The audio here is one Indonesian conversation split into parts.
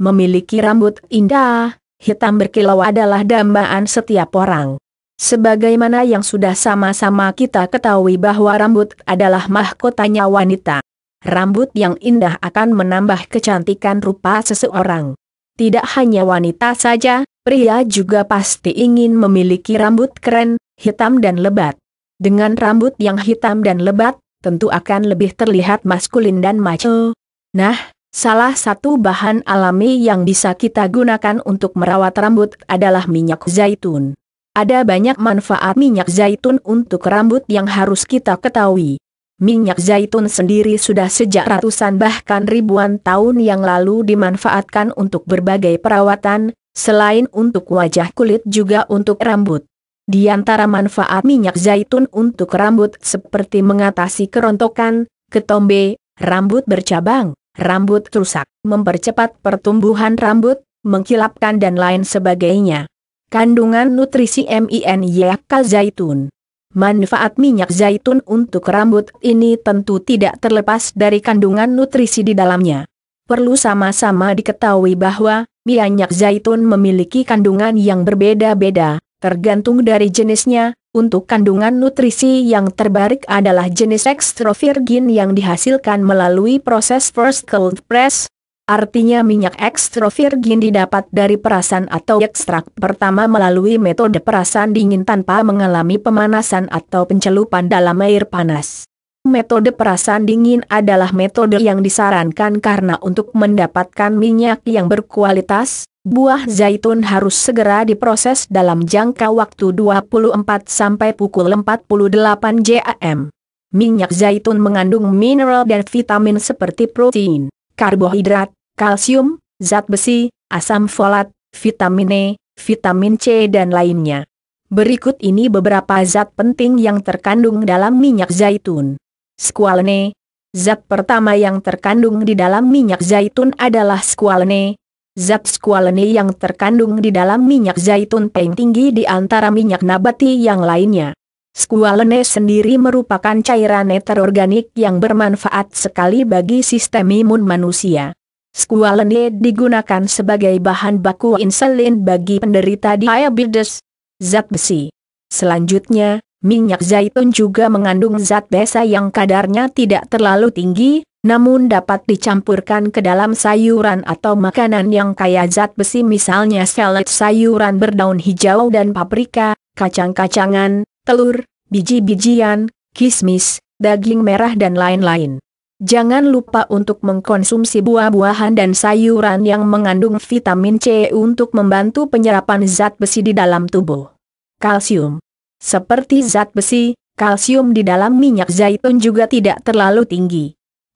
memiliki rambut indah, hitam berkilau adalah dambaan setiap orang. Sebagaimana yang sudah sama-sama kita ketahui bahwa rambut adalah mahkotanya wanita. Rambut yang indah akan menambah kecantikan rupa seseorang. Tidak hanya wanita saja, pria juga pasti ingin memiliki rambut keren, hitam dan lebat. Dengan rambut yang hitam dan lebat, tentu akan lebih terlihat maskulin dan macho. Nah, Salah satu bahan alami yang bisa kita gunakan untuk merawat rambut adalah minyak zaitun. Ada banyak manfaat minyak zaitun untuk rambut yang harus kita ketahui. Minyak zaitun sendiri sudah sejak ratusan bahkan ribuan tahun yang lalu dimanfaatkan untuk berbagai perawatan, selain untuk wajah kulit juga untuk rambut. Di antara manfaat minyak zaitun untuk rambut seperti mengatasi kerontokan, ketombe, rambut bercabang, rambut rusak, mempercepat pertumbuhan rambut, mengkilapkan dan lain sebagainya. Kandungan nutrisi MINYK zaitun Manfaat minyak zaitun untuk rambut ini tentu tidak terlepas dari kandungan nutrisi di dalamnya. Perlu sama-sama diketahui bahwa minyak zaitun memiliki kandungan yang berbeda-beda, tergantung dari jenisnya, untuk kandungan nutrisi yang terbarik adalah jenis extra virgin yang dihasilkan melalui proses first cold press, artinya minyak ekstra virgin didapat dari perasan atau ekstrak pertama melalui metode perasan dingin tanpa mengalami pemanasan atau pencelupan dalam air panas. Metode perasan dingin adalah metode yang disarankan karena untuk mendapatkan minyak yang berkualitas, buah zaitun harus segera diproses dalam jangka waktu 24 sampai pukul 48 JAM. Minyak zaitun mengandung mineral dan vitamin seperti protein, karbohidrat, kalsium, zat besi, asam folat, vitamin E, vitamin C dan lainnya. Berikut ini beberapa zat penting yang terkandung dalam minyak zaitun. Squalene Zat pertama yang terkandung di dalam minyak zaitun adalah squalene, zat squalene yang terkandung di dalam minyak zaitun paling tinggi di antara minyak nabati yang lainnya. Squalene sendiri merupakan cairan eter organik yang bermanfaat sekali bagi sistem imun manusia. Squalene digunakan sebagai bahan baku insulin bagi penderita diabetes, zat besi. Selanjutnya, minyak zaitun juga mengandung zat besa yang kadarnya tidak terlalu tinggi, namun dapat dicampurkan ke dalam sayuran atau makanan yang kaya zat besi misalnya salad sayuran berdaun hijau dan paprika, kacang-kacangan, telur, biji-bijian, kismis, daging merah dan lain-lain. Jangan lupa untuk mengkonsumsi buah-buahan dan sayuran yang mengandung vitamin C untuk membantu penyerapan zat besi di dalam tubuh. Kalsium Seperti zat besi, kalsium di dalam minyak zaitun juga tidak terlalu tinggi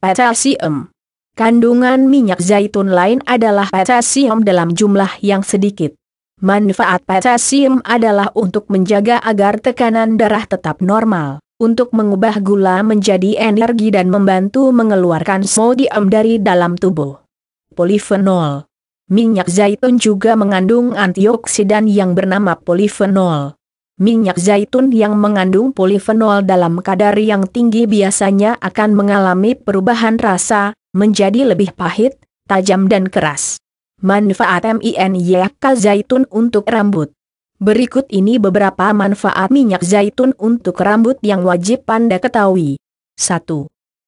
potassium. Kandungan minyak zaitun lain adalah potassium dalam jumlah yang sedikit. Manfaat potassium adalah untuk menjaga agar tekanan darah tetap normal, untuk mengubah gula menjadi energi dan membantu mengeluarkan sodium dari dalam tubuh. Polifenol Minyak zaitun juga mengandung antioksidan yang bernama polifenol Minyak zaitun yang mengandung polifenol dalam kadar yang tinggi biasanya akan mengalami perubahan rasa, menjadi lebih pahit, tajam dan keras. Manfaat MINYK zaitun untuk rambut Berikut ini beberapa manfaat minyak zaitun untuk rambut yang wajib Anda ketahui. 1.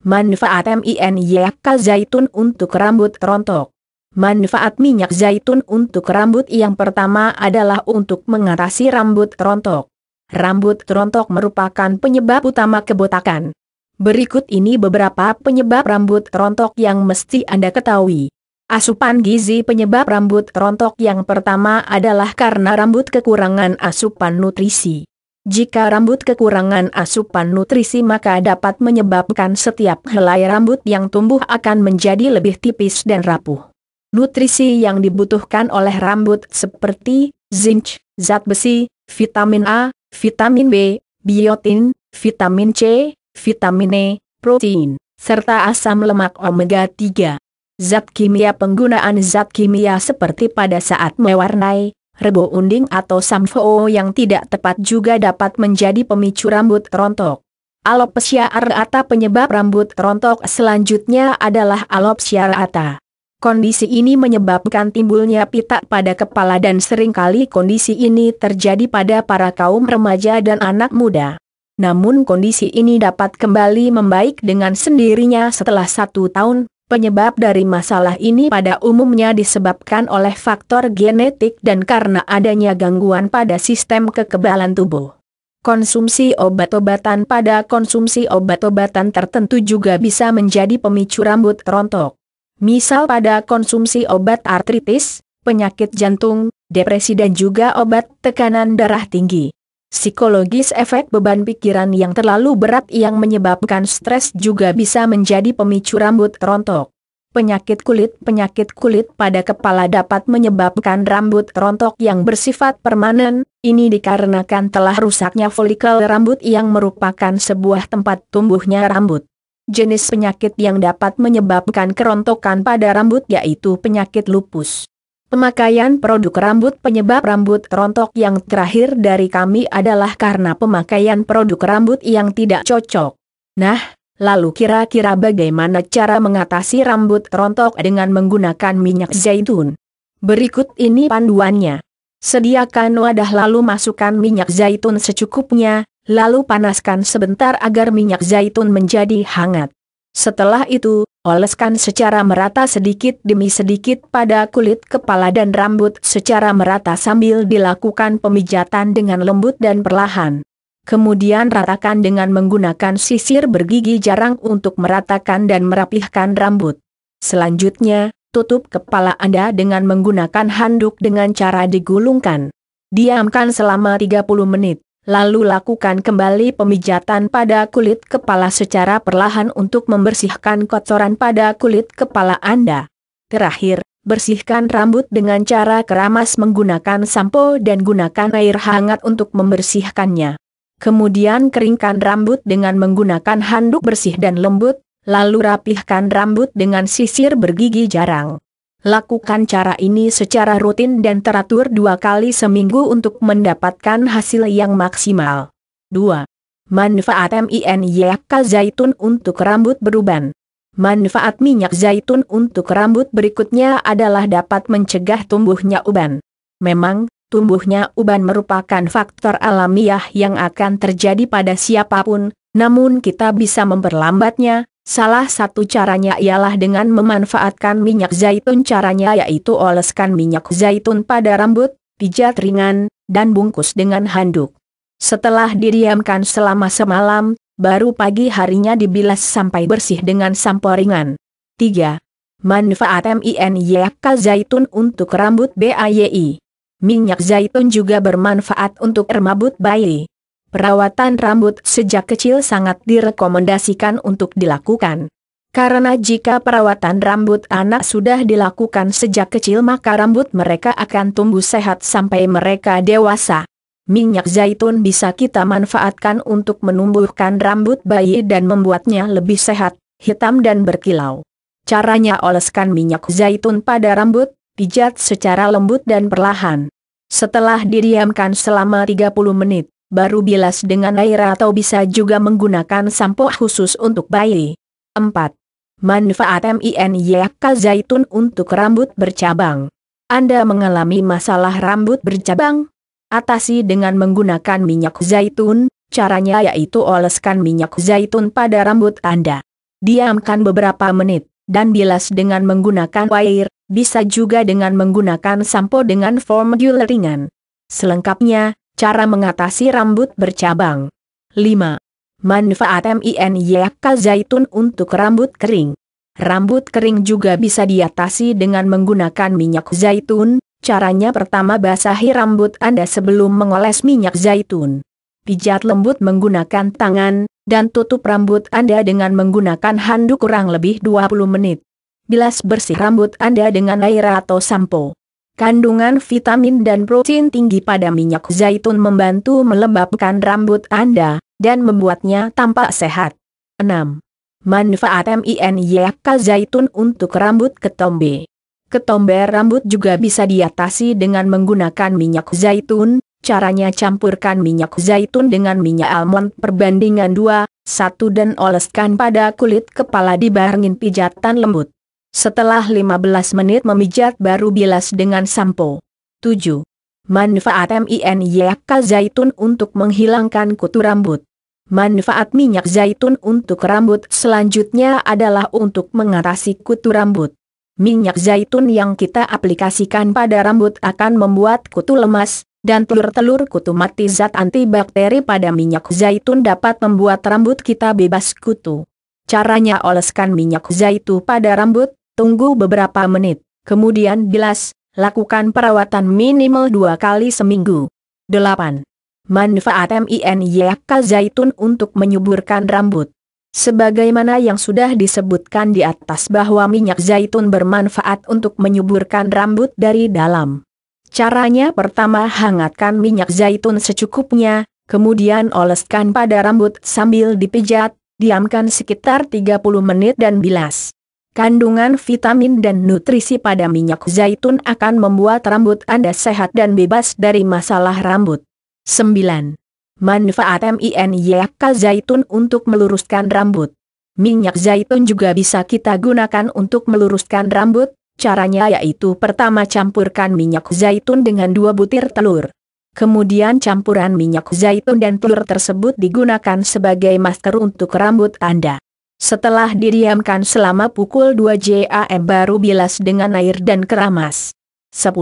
Manfaat MINYK zaitun untuk rambut rontok. Manfaat minyak zaitun untuk rambut yang pertama adalah untuk mengatasi rambut rontok. Rambut rontok merupakan penyebab utama kebotakan. Berikut ini beberapa penyebab rambut rontok yang mesti Anda ketahui. Asupan gizi penyebab rambut rontok yang pertama adalah karena rambut kekurangan asupan nutrisi. Jika rambut kekurangan asupan nutrisi maka dapat menyebabkan setiap helai rambut yang tumbuh akan menjadi lebih tipis dan rapuh nutrisi yang dibutuhkan oleh rambut seperti zinc, zat besi, vitamin A, vitamin B, biotin, vitamin C, vitamin E, protein, serta asam lemak omega 3. Zat kimia Penggunaan zat kimia seperti pada saat mewarnai, rebo unding atau samfo yang tidak tepat juga dapat menjadi pemicu rambut rontok. Alopecia areata penyebab rambut rontok selanjutnya adalah alopecia areata. Kondisi ini menyebabkan timbulnya pitak pada kepala dan seringkali kondisi ini terjadi pada para kaum remaja dan anak muda. Namun kondisi ini dapat kembali membaik dengan sendirinya setelah satu tahun, penyebab dari masalah ini pada umumnya disebabkan oleh faktor genetik dan karena adanya gangguan pada sistem kekebalan tubuh. Konsumsi obat-obatan pada konsumsi obat-obatan tertentu juga bisa menjadi pemicu rambut rontok. Misal pada konsumsi obat artritis, penyakit jantung, depresi dan juga obat tekanan darah tinggi. Psikologis efek beban pikiran yang terlalu berat yang menyebabkan stres juga bisa menjadi pemicu rambut rontok. Penyakit kulit Penyakit kulit pada kepala dapat menyebabkan rambut rontok yang bersifat permanen, ini dikarenakan telah rusaknya folikel rambut yang merupakan sebuah tempat tumbuhnya rambut jenis penyakit yang dapat menyebabkan kerontokan pada rambut yaitu penyakit lupus. Pemakaian produk rambut penyebab rambut rontok yang terakhir dari kami adalah karena pemakaian produk rambut yang tidak cocok. Nah, lalu kira-kira bagaimana cara mengatasi rambut rontok dengan menggunakan minyak zaitun? Berikut ini panduannya. Sediakan wadah lalu masukkan minyak zaitun secukupnya, lalu panaskan sebentar agar minyak zaitun menjadi hangat. Setelah itu, oleskan secara merata sedikit demi sedikit pada kulit kepala dan rambut secara merata sambil dilakukan pemijatan dengan lembut dan perlahan. Kemudian ratakan dengan menggunakan sisir bergigi jarang untuk meratakan dan merapihkan rambut. Selanjutnya, tutup kepala Anda dengan menggunakan handuk dengan cara digulungkan. Diamkan selama 30 menit lalu lakukan kembali pemijatan pada kulit kepala secara perlahan untuk membersihkan kotoran pada kulit kepala Anda. Terakhir, bersihkan rambut dengan cara keramas menggunakan sampo dan gunakan air hangat untuk membersihkannya. Kemudian keringkan rambut dengan menggunakan handuk bersih dan lembut, lalu rapihkan rambut dengan sisir bergigi jarang. Lakukan cara ini secara rutin dan teratur dua kali seminggu untuk mendapatkan hasil yang maksimal. 2. Manfaat MINYK zaitun untuk rambut beruban. Manfaat minyak zaitun untuk rambut berikutnya adalah dapat mencegah tumbuhnya uban. Memang, tumbuhnya uban merupakan faktor alamiah yang akan terjadi pada siapapun, namun kita bisa memperlambatnya, Salah satu caranya ialah dengan memanfaatkan minyak zaitun. Caranya yaitu oleskan minyak zaitun pada rambut, pijat ringan, dan bungkus dengan handuk. Setelah didiamkan selama semalam, baru pagi harinya dibilas sampai bersih dengan sampo ringan. 3. Manfaat MINYK zaitun untuk rambut BAYI. Minyak zaitun juga bermanfaat untuk rambut bayi perawatan rambut sejak kecil sangat direkomendasikan untuk dilakukan. Karena jika perawatan rambut anak sudah dilakukan sejak kecil maka rambut mereka akan tumbuh sehat sampai mereka dewasa. Minyak zaitun bisa kita manfaatkan untuk menumbuhkan rambut bayi dan membuatnya lebih sehat, hitam dan berkilau. Caranya oleskan minyak zaitun pada rambut, pijat secara lembut dan perlahan. Setelah didiamkan selama 30 menit, baru bilas dengan air atau bisa juga menggunakan sampo khusus untuk bayi. 4. Manfaat MINYK zaitun untuk rambut bercabang. Anda mengalami masalah rambut bercabang? Atasi dengan menggunakan minyak zaitun, caranya yaitu oleskan minyak zaitun pada rambut Anda. Diamkan beberapa menit, dan bilas dengan menggunakan air, bisa juga dengan menggunakan sampo dengan formula ringan. Selengkapnya, Cara mengatasi rambut bercabang. 5. Manfaat Yakal zaitun untuk rambut kering. Rambut kering juga bisa diatasi dengan menggunakan minyak zaitun. Caranya pertama basahi rambut Anda sebelum mengoles minyak zaitun. Pijat lembut menggunakan tangan, dan tutup rambut Anda dengan menggunakan handuk kurang lebih 20 menit. Bilas bersih rambut Anda dengan air atau sampo. Kandungan vitamin dan protein tinggi pada minyak zaitun membantu melembabkan rambut Anda, dan membuatnya tampak sehat. 6. Manfaat MINYK zaitun untuk rambut ketombe. Ketombe rambut juga bisa diatasi dengan menggunakan minyak zaitun, caranya campurkan minyak zaitun dengan minyak almond perbandingan 2, 1 dan oleskan pada kulit kepala dibarengin pijatan lembut. Setelah 15 menit memijat baru bilas dengan sampo. 7. Manfaat minyak zaitun untuk menghilangkan kutu rambut. Manfaat minyak zaitun untuk rambut selanjutnya adalah untuk mengatasi kutu rambut. Minyak zaitun yang kita aplikasikan pada rambut akan membuat kutu lemas, dan telur-telur kutu mati zat antibakteri pada minyak zaitun dapat membuat rambut kita bebas kutu. Caranya oleskan minyak zaitun pada rambut, tunggu beberapa menit, kemudian bilas, lakukan perawatan minimal dua kali seminggu. 8. Manfaat MINYK zaitun untuk menyuburkan rambut. Sebagaimana yang sudah disebutkan di atas bahwa minyak zaitun bermanfaat untuk menyuburkan rambut dari dalam. Caranya pertama hangatkan minyak zaitun secukupnya, kemudian oleskan pada rambut sambil dipijat, diamkan sekitar 30 menit dan bilas. Kandungan vitamin dan nutrisi pada minyak zaitun akan membuat rambut Anda sehat dan bebas dari masalah rambut. 9. Manfaat MINYK zaitun untuk meluruskan rambut. Minyak zaitun juga bisa kita gunakan untuk meluruskan rambut, caranya yaitu pertama campurkan minyak zaitun dengan dua butir telur. Kemudian campuran minyak zaitun dan telur tersebut digunakan sebagai masker untuk rambut Anda. Setelah didiamkan selama pukul 2 JAM baru bilas dengan air dan keramas. 10.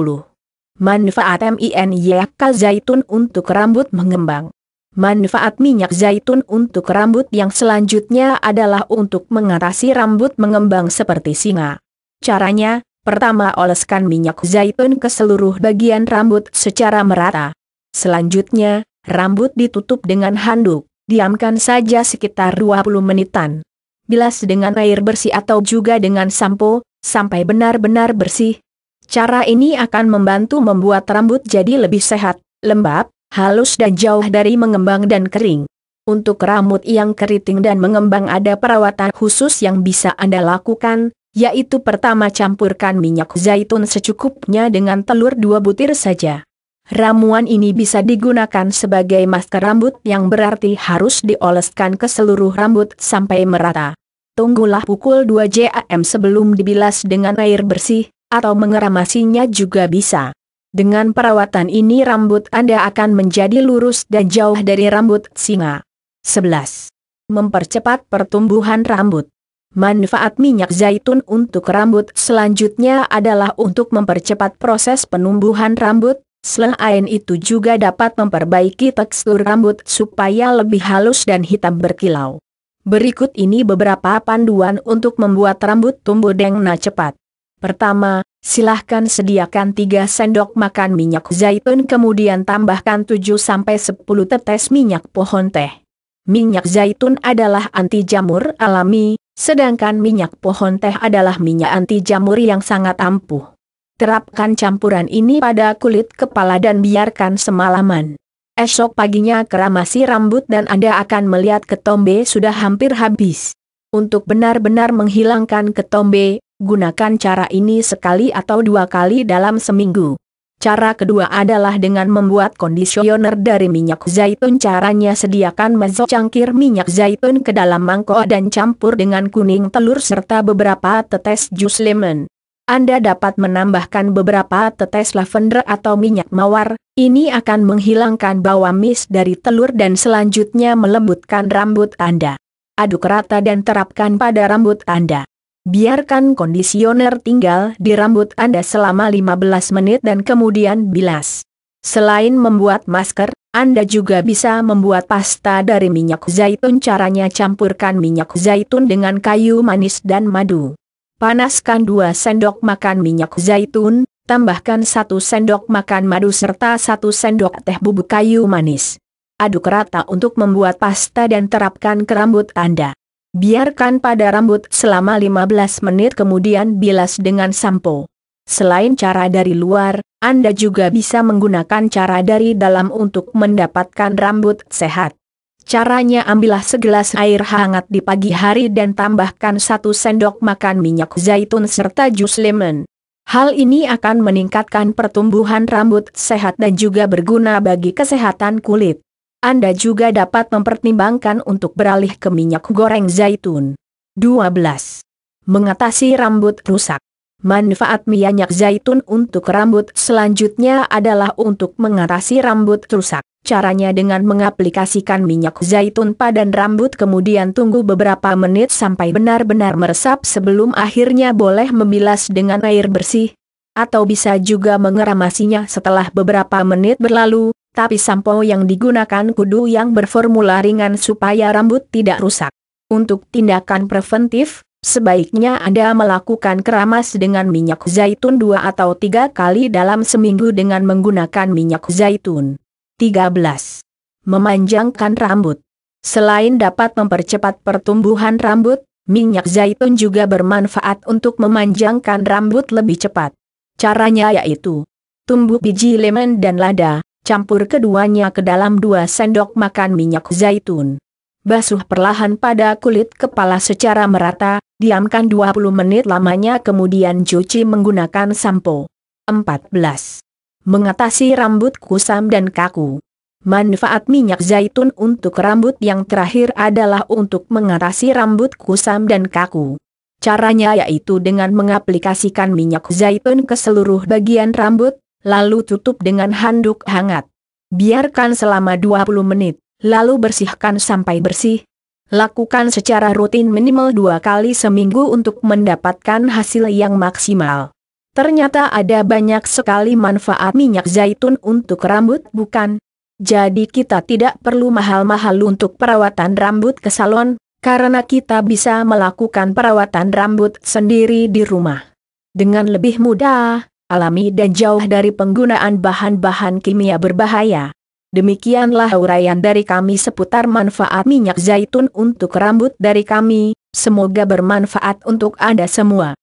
Manfaat Minyak zaitun untuk rambut mengembang. Manfaat minyak zaitun untuk rambut yang selanjutnya adalah untuk mengatasi rambut mengembang seperti singa. Caranya, pertama oleskan minyak zaitun ke seluruh bagian rambut secara merata. Selanjutnya, rambut ditutup dengan handuk, diamkan saja sekitar 20 menitan bilas dengan air bersih atau juga dengan sampo, sampai benar-benar bersih. Cara ini akan membantu membuat rambut jadi lebih sehat, lembab, halus dan jauh dari mengembang dan kering. Untuk rambut yang keriting dan mengembang ada perawatan khusus yang bisa Anda lakukan, yaitu pertama campurkan minyak zaitun secukupnya dengan telur dua butir saja. Ramuan ini bisa digunakan sebagai masker rambut yang berarti harus dioleskan ke seluruh rambut sampai merata. Tunggulah pukul 2 jam sebelum dibilas dengan air bersih, atau mengeramasinya juga bisa. Dengan perawatan ini rambut Anda akan menjadi lurus dan jauh dari rambut singa. 11. Mempercepat pertumbuhan rambut. Manfaat minyak zaitun untuk rambut selanjutnya adalah untuk mempercepat proses penumbuhan rambut, Selain itu juga dapat memperbaiki tekstur rambut supaya lebih halus dan hitam berkilau. Berikut ini beberapa panduan untuk membuat rambut tumbuh dengna cepat. Pertama, silahkan sediakan 3 sendok makan minyak zaitun kemudian tambahkan 7-10 tetes minyak pohon teh. Minyak zaitun adalah anti jamur alami, sedangkan minyak pohon teh adalah minyak anti jamur yang sangat ampuh. Terapkan campuran ini pada kulit kepala dan biarkan semalaman. Esok paginya keramasi rambut dan Anda akan melihat ketombe sudah hampir habis. Untuk benar-benar menghilangkan ketombe, gunakan cara ini sekali atau dua kali dalam seminggu. Cara kedua adalah dengan membuat kondisioner dari minyak zaitun. Caranya sediakan mezo cangkir minyak zaitun ke dalam mangkok dan campur dengan kuning telur serta beberapa tetes jus lemon. Anda dapat menambahkan beberapa tetes lavender atau minyak mawar, ini akan menghilangkan bau amis dari telur dan selanjutnya melembutkan rambut Anda. Aduk rata dan terapkan pada rambut Anda. Biarkan kondisioner tinggal di rambut Anda selama 15 menit dan kemudian bilas. Selain membuat masker, Anda juga bisa membuat pasta dari minyak zaitun. Caranya campurkan minyak zaitun dengan kayu manis dan madu. Panaskan dua sendok makan minyak zaitun, tambahkan satu sendok makan madu serta satu sendok teh bubuk kayu manis. Aduk rata untuk membuat pasta dan terapkan ke rambut Anda. Biarkan pada rambut selama 15 menit kemudian bilas dengan sampo. Selain cara dari luar, Anda juga bisa menggunakan cara dari dalam untuk mendapatkan rambut sehat. Caranya ambillah segelas air hangat di pagi hari dan tambahkan satu sendok makan minyak zaitun serta jus lemon. Hal ini akan meningkatkan pertumbuhan rambut sehat dan juga berguna bagi kesehatan kulit. Anda juga dapat mempertimbangkan untuk beralih ke minyak goreng zaitun. 12. Mengatasi rambut rusak. Manfaat minyak zaitun untuk rambut selanjutnya adalah untuk mengatasi rambut rusak. Caranya dengan mengaplikasikan minyak zaitun pada rambut kemudian tunggu beberapa menit sampai benar-benar meresap sebelum akhirnya boleh membilas dengan air bersih. Atau bisa juga mengeramasinya setelah beberapa menit berlalu, tapi sampo yang digunakan kudu yang berformula ringan supaya rambut tidak rusak. Untuk tindakan preventif, sebaiknya Anda melakukan keramas dengan minyak zaitun dua atau tiga kali dalam seminggu dengan menggunakan minyak zaitun. 13. Memanjangkan rambut. Selain dapat mempercepat pertumbuhan rambut, minyak zaitun juga bermanfaat untuk memanjangkan rambut lebih cepat. Caranya yaitu tumbuh biji lemon dan lada, campur keduanya ke dalam dua sendok makan minyak zaitun. Basuh perlahan pada kulit kepala secara merata, diamkan 20 menit lamanya kemudian cuci menggunakan sampo. 14 mengatasi rambut kusam dan kaku. Manfaat minyak zaitun untuk rambut yang terakhir adalah untuk mengatasi rambut kusam dan kaku. Caranya yaitu dengan mengaplikasikan minyak zaitun ke seluruh bagian rambut, lalu tutup dengan handuk hangat. Biarkan selama 20 menit, lalu bersihkan sampai bersih. Lakukan secara rutin minimal dua kali seminggu untuk mendapatkan hasil yang maksimal. Ternyata ada banyak sekali manfaat minyak zaitun untuk rambut bukan? Jadi kita tidak perlu mahal-mahal untuk perawatan rambut ke salon, karena kita bisa melakukan perawatan rambut sendiri di rumah. Dengan lebih mudah, alami dan jauh dari penggunaan bahan-bahan kimia berbahaya. Demikianlah uraian dari kami seputar manfaat minyak zaitun untuk rambut dari kami, semoga bermanfaat untuk Anda semua.